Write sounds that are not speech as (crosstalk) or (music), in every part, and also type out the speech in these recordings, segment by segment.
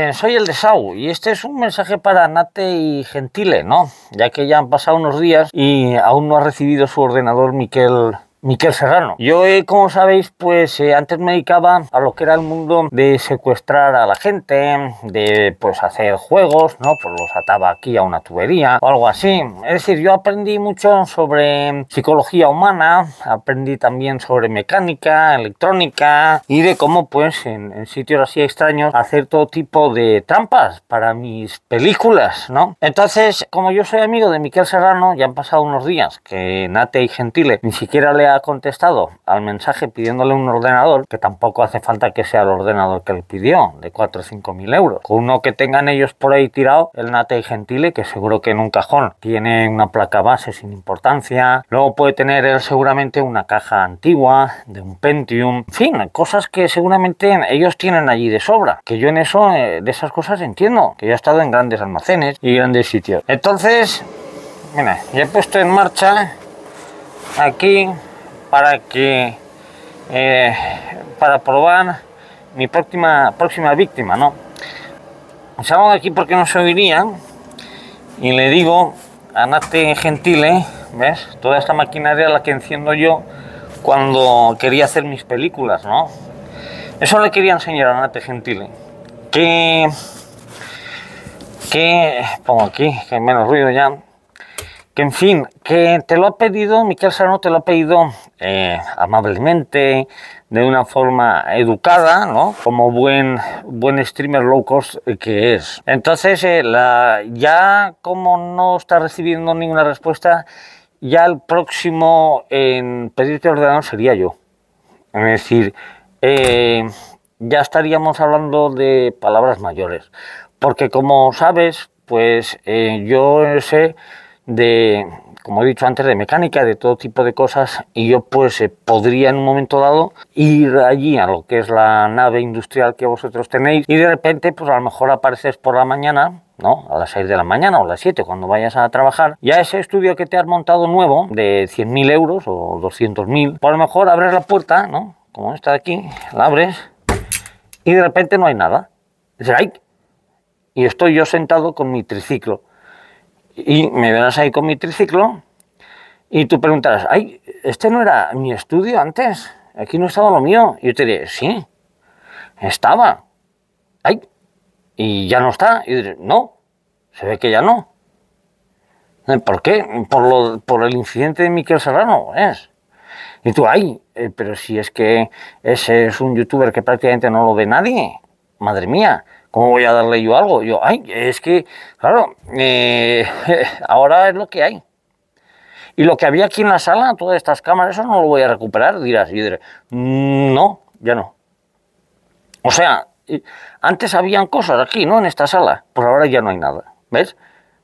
Eh, soy el de Sau y este es un mensaje para Nate y Gentile, ¿no? Ya que ya han pasado unos días y aún no ha recibido su ordenador Miquel Miquel Serrano. Yo, eh, como sabéis, pues eh, antes me dedicaba a lo que era el mundo de secuestrar a la gente, de pues hacer juegos, ¿no? Pues los ataba aquí a una tubería o algo así. Es decir, yo aprendí mucho sobre psicología humana, aprendí también sobre mecánica, electrónica y de cómo pues en, en sitios así extraños hacer todo tipo de trampas para mis películas, ¿no? Entonces, como yo soy amigo de Miquel Serrano, ya han pasado unos días que Nate y Gentile ni siquiera le ha contestado al mensaje pidiéndole un ordenador, que tampoco hace falta que sea el ordenador que él pidió, de 4 o 5 mil euros. uno que tengan ellos por ahí tirado, el Nate y Gentile, que seguro que en un cajón tiene una placa base sin importancia. Luego puede tener él seguramente una caja antigua, de un Pentium. En fin, cosas que seguramente ellos tienen allí de sobra. Que yo en eso, eh, de esas cosas entiendo, que yo he estado en grandes almacenes y grandes sitios. Entonces, mira, ya he puesto en marcha aquí para que eh, para probar mi próxima próxima víctima no de aquí porque no se oirían y le digo a Nate Gentile ves toda esta maquinaria la que enciendo yo cuando quería hacer mis películas no eso le quería enseñar a Nate Gentile que que pongo aquí que hay menos ruido ya en fin, que te lo ha pedido, Miquel Sano te lo ha pedido eh, amablemente, de una forma educada, ¿no? Como buen, buen streamer low cost eh, que es. Entonces, eh, ya como no está recibiendo ninguna respuesta, ya el próximo en pedirte ordenador sería yo. Es decir, ya estaríamos hablando de palabras mayores. Porque como sabes, pues yo sé de, como he dicho antes, de mecánica, de todo tipo de cosas, y yo pues eh, podría en un momento dado ir allí a lo que es la nave industrial que vosotros tenéis, y de repente pues a lo mejor apareces por la mañana, ¿no? A las 6 de la mañana o las 7 cuando vayas a trabajar, ya ese estudio que te has montado nuevo de 100.000 euros o 200.000, por pues, lo mejor abres la puerta, ¿no? Como de aquí, la abres y de repente no hay nada. ¡ay! Y estoy yo sentado con mi triciclo y me verás ahí con mi triciclo y tú preguntarás, ay, este no era mi estudio antes, aquí no estaba lo mío. Y yo te diré, sí, estaba. Ay, y ya no está. Y yo diré, no, se ve que ya no. Eh, ¿Por qué? Por, lo, por el incidente de Miquel Serrano, es. Y tú, ay, eh, pero si es que ese es un youtuber que prácticamente no lo ve nadie, madre mía, voy a darle yo algo? Yo, ay, es que, claro, eh, (laughs) ahora es lo que hay. Y lo que había aquí en la sala, todas estas cámaras, eso no lo voy a recuperar, dirás, y dirás, mm, no, ya no. O sea, antes habían cosas aquí, ¿no? En esta sala, pues ahora ya no hay nada, ¿ves?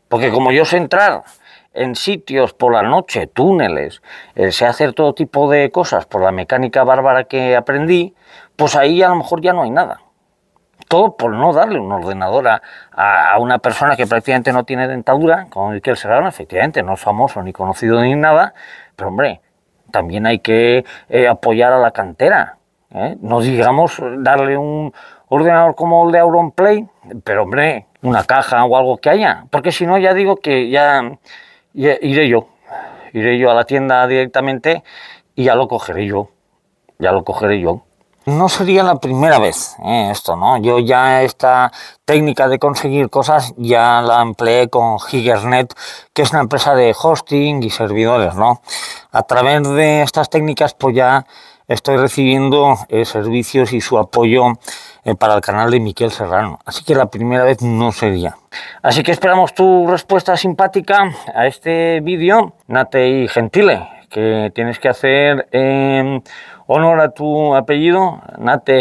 Porque como yo sé entrar en sitios por la noche, túneles, eh, sé hacer todo tipo de cosas por la mecánica bárbara que aprendí, pues ahí a lo mejor ya no hay nada todo por no darle un ordenador a, una persona que prácticamente no tiene dentadura, como Miquel Serrano, efectivamente, no es famoso ni conocido ni nada, pero hombre, también hay que eh, apoyar a la cantera. ¿eh? No digamos darle un ordenador como el de Auronplay, pero hombre, una caja o algo que haya, porque si no ya digo que ya iré yo, iré yo a la tienda directamente y ya lo cogeré yo, ya lo cogeré yo. No sería la primera vez eh, esto, ¿no? Yo ya esta técnica de conseguir cosas ya la empleé con Higgernet, que es una empresa de hosting y servidores, ¿no? A través de estas técnicas pues ya estoy recibiendo eh, servicios y su apoyo eh, para el canal de Miquel Serrano. Así que la primera vez no sería. Así que esperamos tu respuesta simpática a este vídeo, Nate y Gentile, que tienes que hacer honor a tu apellido, Nate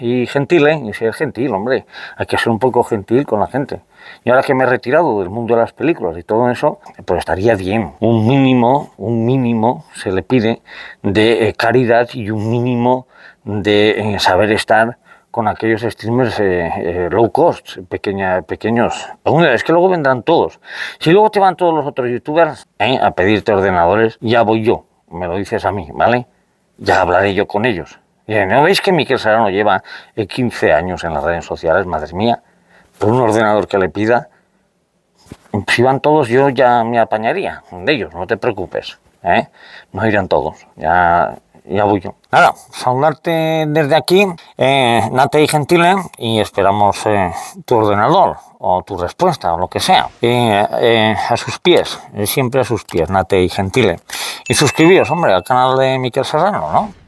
y ¿eh? Y ser gentil, hombre, hay que ser un poco gentil con la gente. Y ahora que me he retirado del mundo de las películas y todo eso, pues estaría bien. Un mínimo, un mínimo se le pide de eh, caridad y un mínimo de eh, saber estar con aquellos streamers eh, low cost, pequeños. Es que luego vendrán todos. Si luego te van todos los otros youtubers a pedirte ordenadores, ya voy yo. Me lo dices a mí, ¿vale? ya hablaré yo con ellos. Y, eh, ¿No veis que Miquel Serrano lleva 15 eh, años en las redes sociales? Madre mía, por un ordenador que le pida, si van todos yo ya me apañaría de ellos, no te preocupes. ¿eh? No irán todos, ya, ya voy yo. Nada, saludarte desde aquí, Nate y Gentile, y esperamos tu ordenador o tu respuesta o lo que sea. a sus pies, siempre a sus pies, Nate y Gentile. Y suscribiros, hombre, al canal de Miquel Serrano, ¿no?